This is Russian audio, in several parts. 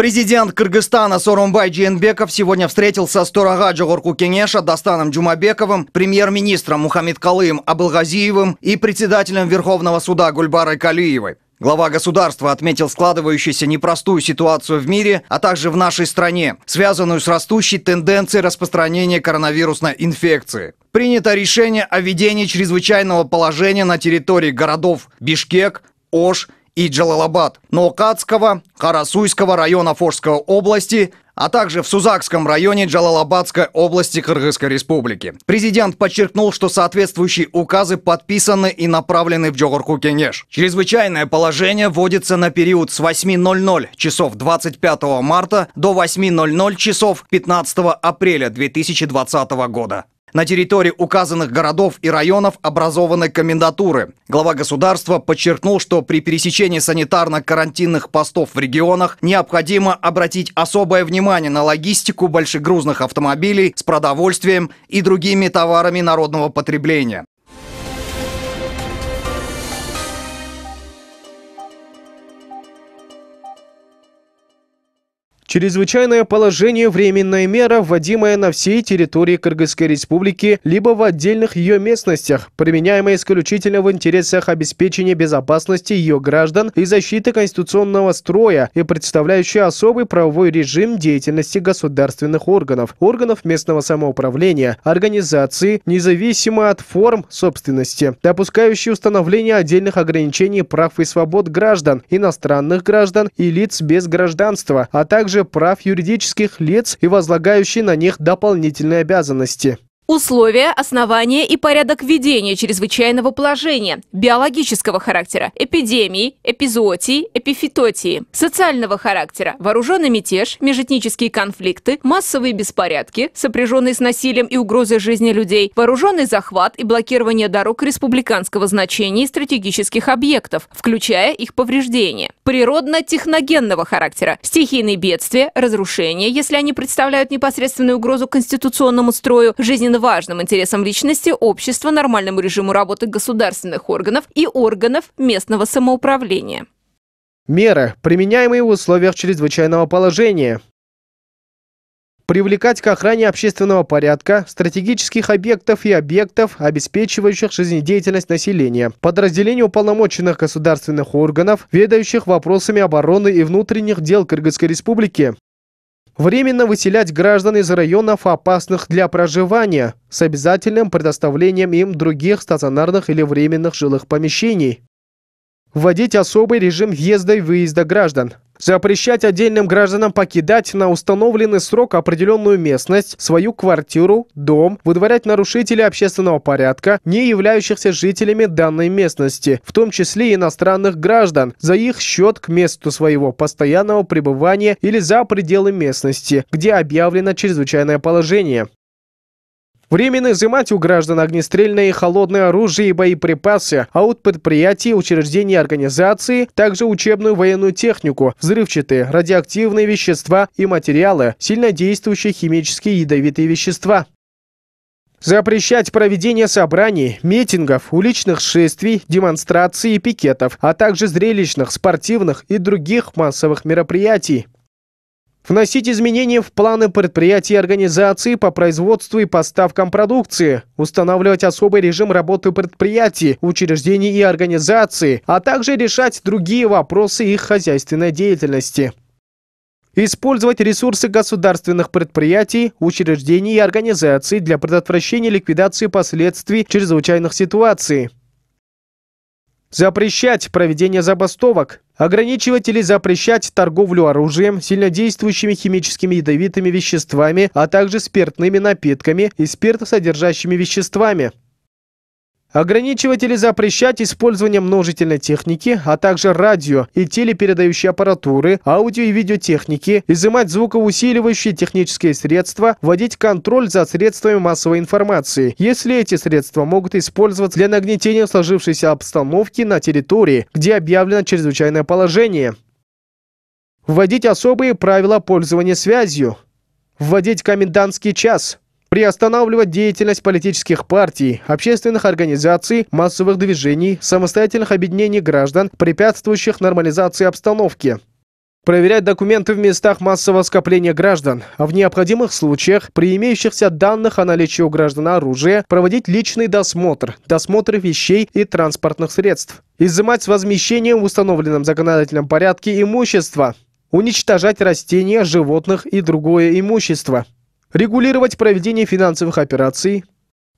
Президент Кыргызстана Сорумбай Джиенбеков сегодня встретился с Торагаджи Кенеша Дастаном Джумабековым, премьер-министром Мухаммед Калым Абылгазиевым и председателем Верховного суда Гульбарой Калиевой. Глава государства отметил складывающуюся непростую ситуацию в мире, а также в нашей стране, связанную с растущей тенденцией распространения коронавирусной инфекции. Принято решение о введении чрезвычайного положения на территории городов Бишкек, Ош, и Джалалабад, Новокадского, Карасуйского района Форской области, а также в Сузакском районе Джалалабадской области Кыргызской республики. Президент подчеркнул, что соответствующие указы подписаны и направлены в Джогорку Кенеш. Чрезвычайное положение вводится на период с 8.00 часов 25 марта до 8.00 часов 15 апреля 2020 года. На территории указанных городов и районов образованы комендатуры. Глава государства подчеркнул, что при пересечении санитарно-карантинных постов в регионах необходимо обратить особое внимание на логистику большегрузных автомобилей с продовольствием и другими товарами народного потребления. Чрезвычайное положение – временная мера, вводимая на всей территории Кыргызской республики, либо в отдельных ее местностях, применяемая исключительно в интересах обеспечения безопасности ее граждан и защиты конституционного строя и представляющая особый правовой режим деятельности государственных органов, органов местного самоуправления, организации, независимо от форм собственности, допускающий установление отдельных ограничений прав и свобод граждан, иностранных граждан и лиц без гражданства, а также прав юридических лиц и возлагающий на них дополнительные обязанности. Условия, основания и порядок ведения чрезвычайного положения, биологического характера, эпидемии, эпизоотии, эпифитотии, социального характера, вооруженный мятеж, межэтнические конфликты, массовые беспорядки, сопряженные с насилием и угрозой жизни людей, вооруженный захват и блокирование дорог республиканского значения и стратегических объектов, включая их повреждения, природно-техногенного характера, стихийные бедствия, разрушения, если они представляют непосредственную угрозу конституционному строю, жизненного важным интересам личности общества, нормальному режиму работы государственных органов и органов местного самоуправления. Меры, применяемые в условиях чрезвычайного положения. Привлекать к охране общественного порядка, стратегических объектов и объектов, обеспечивающих жизнедеятельность населения, подразделения уполномоченных государственных органов, ведающих вопросами обороны и внутренних дел Кыргызской республики, временно выселять граждан из районов, опасных для проживания, с обязательным предоставлением им других стационарных или временных жилых помещений. Вводить особый режим въезда и выезда граждан, запрещать отдельным гражданам покидать на установленный срок определенную местность, свою квартиру, дом, выдворять нарушителей общественного порядка, не являющихся жителями данной местности, в том числе иностранных граждан, за их счет к месту своего постоянного пребывания или за пределы местности, где объявлено чрезвычайное положение. Временно изымать у граждан огнестрельное и холодное оружие и боеприпасы, а от предприятий, учреждений и организаций также учебную военную технику, взрывчатые, радиоактивные вещества и материалы, сильнодействующие химические ядовитые вещества. Запрещать проведение собраний, митингов, уличных шествий, демонстраций и пикетов, а также зрелищных, спортивных и других массовых мероприятий. Вносить изменения в планы предприятий и организации по производству и поставкам продукции, устанавливать особый режим работы предприятий, учреждений и организаций, а также решать другие вопросы их хозяйственной деятельности. Использовать ресурсы государственных предприятий, учреждений и организаций для предотвращения ликвидации последствий чрезвычайных ситуаций. Запрещать проведение забастовок, ограничивать или запрещать торговлю оружием, сильнодействующими химическими ядовитыми веществами, а также спиртными напитками и спиртосодержащими веществами. Ограничивать или запрещать использование множительной техники, а также радио и телепередающей аппаратуры, аудио и видеотехники, изымать звукоусиливающие технические средства, вводить контроль за средствами массовой информации, если эти средства могут использоваться для нагнетения сложившейся обстановки на территории, где объявлено чрезвычайное положение. Вводить особые правила пользования связью. Вводить комендантский час приостанавливать деятельность политических партий, общественных организаций, массовых движений, самостоятельных объединений граждан, препятствующих нормализации обстановки. Проверять документы в местах массового скопления граждан, а в необходимых случаях, при имеющихся данных о наличии у граждан оружия, проводить личный досмотр, досмотр вещей и транспортных средств, изымать с возмещением в установленном законодательном порядке имущество, уничтожать растения, животных и другое имущество регулировать проведение финансовых операций,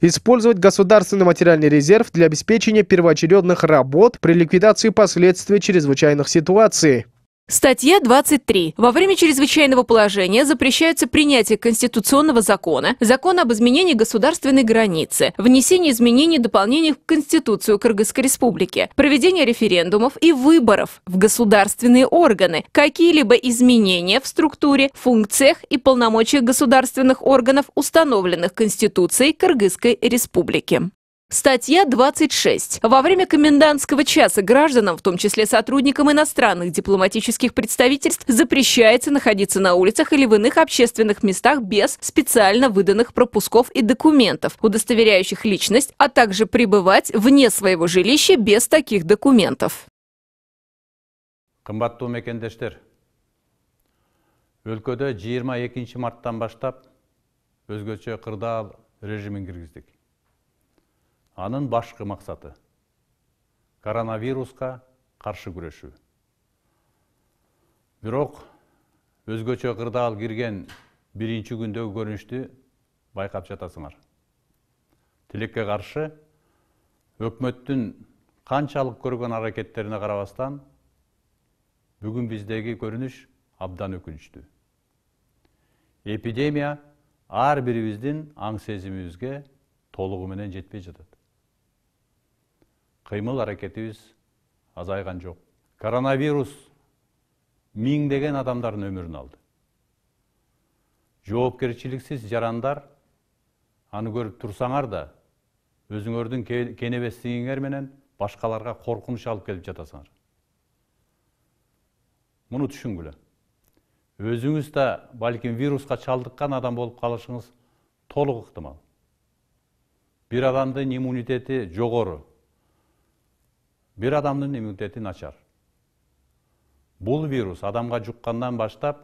использовать государственный материальный резерв для обеспечения первоочередных работ при ликвидации последствий чрезвычайных ситуаций, Статья 23. Во время чрезвычайного положения запрещается принятие конституционного закона, закона об изменении государственной границы, внесение изменений и дополнений в Конституцию Кыргызской Республики, проведение референдумов и выборов в государственные органы, какие-либо изменения в структуре, функциях и полномочиях государственных органов, установленных Конституцией Кыргызской Республики. Статья 26. Во время комендантского часа гражданам, в том числе сотрудникам иностранных дипломатических представительств, запрещается находиться на улицах или в иных общественных местах без специально выданных пропусков и документов, удостоверяющих личность, а также пребывать вне своего жилища без таких документов. өлкөдө 22 марттан баштап өзгөчө кырдаал режимин киргиздик. анын башкы максаты коронавируска каршы күрөшүү бирок өзгөчө кырдаал кирген биринчи күндөгү көрүнүштү байқап жатасыңар тилекке каршы өкмөттүн канчалык көргөн аракеттерине карабастан бүгін биздеги көрүнүш абдан өкүнүчтүү эпидемия ар бирибиздин аң сезимибизге толугу менен жетпей жатат қимыл әрекетіміз азайған жоқ коронавирус миңдеген адамдардың өмірін алды жауапкершіліксіз жарандар аны көріп тұрсаңар да өзүңөрдүн кенебестігіңер менен башкаларга коркунуч алып келип жатасыңар муну түшүнгүлө өзүңүз да балким вируска чалдыккан адам болуп калышыңыз толук ыктымал бир адамдын иммунитети жогору Бір адамның иммунитетин ачар. Бұл вирус адамға жуккандан баштап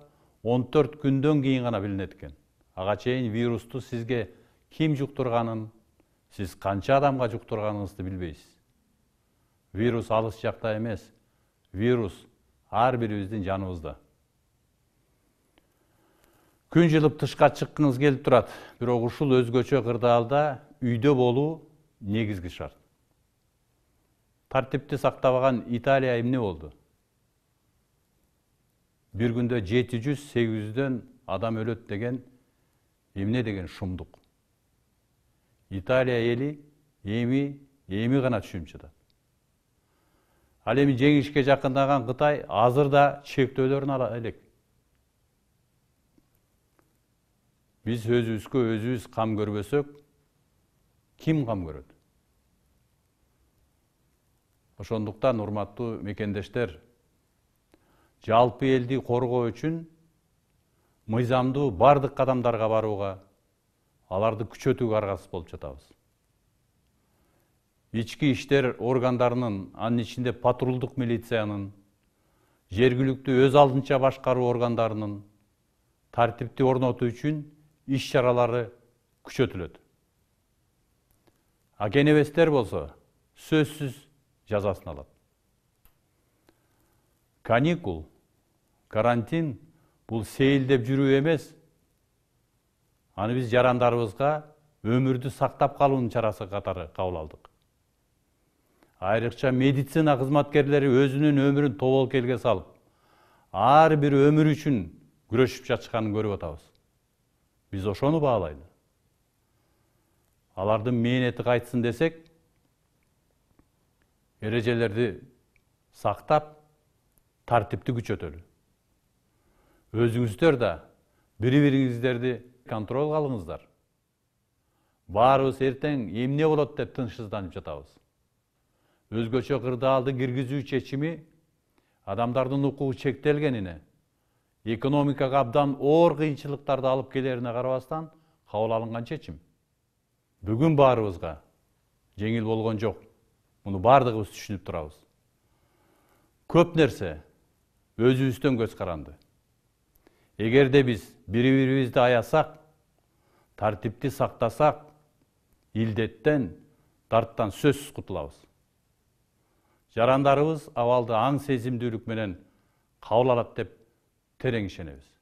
14 күндөн кейін гана билинет экен ага чейин вирусту сизге ким жуктурганын сиз канча адамга жуктурганыңызды билбейсиз вирус алыс жакта эмес вирус ар бирибиздин жаныбызда күн жылып тышка чыккыңыз келип турат бирок ушул өзгөчө кырдаалда үйдө болуу негизги шарт тәртіпті сақтабаған италия эмне болду бир күндө жети жүз сегиз адам өлөт деген эмне деген шумдук италия эли эми эми гана түшүнүп жатат ал эми жеңишке жакындаган кытай азыр да чектөөлөрүн ала элек биз өзүбүзгө өзүбүз кам көрбөсөк ким кам көрөт ошондуктан урматтуу мекендештер жалпы элди коргоо үчүн мыйзамдуу бардык кадамдарга барууга аларды күчөтүүгө аргасыз болуп жатабыз ички иштер органдарынын анын ичинде патрулдук милициянын жергиликтүү өз алдынча башкаруу органдарынын тартипти орнотуу үчүн иш чаралары күчөтүлөт кенебестер болсо сөзсүз жазасын алады каникул карантин бұл сейілдеп жүру емес аны біз жарандарыбызға өмірді сақтап қалуының шарасы қатары қабыл алдық айрықша медицина қызматкерлері өзінің өмірін келге салып ар бір өмір үшін күресіп жатышқанын көріп атабыз біз ошону баалайлы алардын мээнети кайтсын десек ережелерді сақтап тәртіпті күчөтөлү өзүңүздөр да бири бириңиздерди контролго алыңыздар баарыбыз эртең эмне болот деп тынчсызданып жатабыз өзгөчө кырдаалды киргизүү чечими адамдардын укугу чектелгенине экономикага абдан оор кыйынчылыктарды алып келерине карабастан кабыл алынган чечим бүгүн баарыбызга жеңил болгон жок мұны барлығымыз түшініп тұрамыз көп нәрсе үстен көз қаранды егер де біз бірі бірімізді аясақ тәртіпті сақтасақ илдеттен дарттан сөз құтыламыз жарандарыбыз авалды аң сезімді менен кабыл деп терең ишенебиз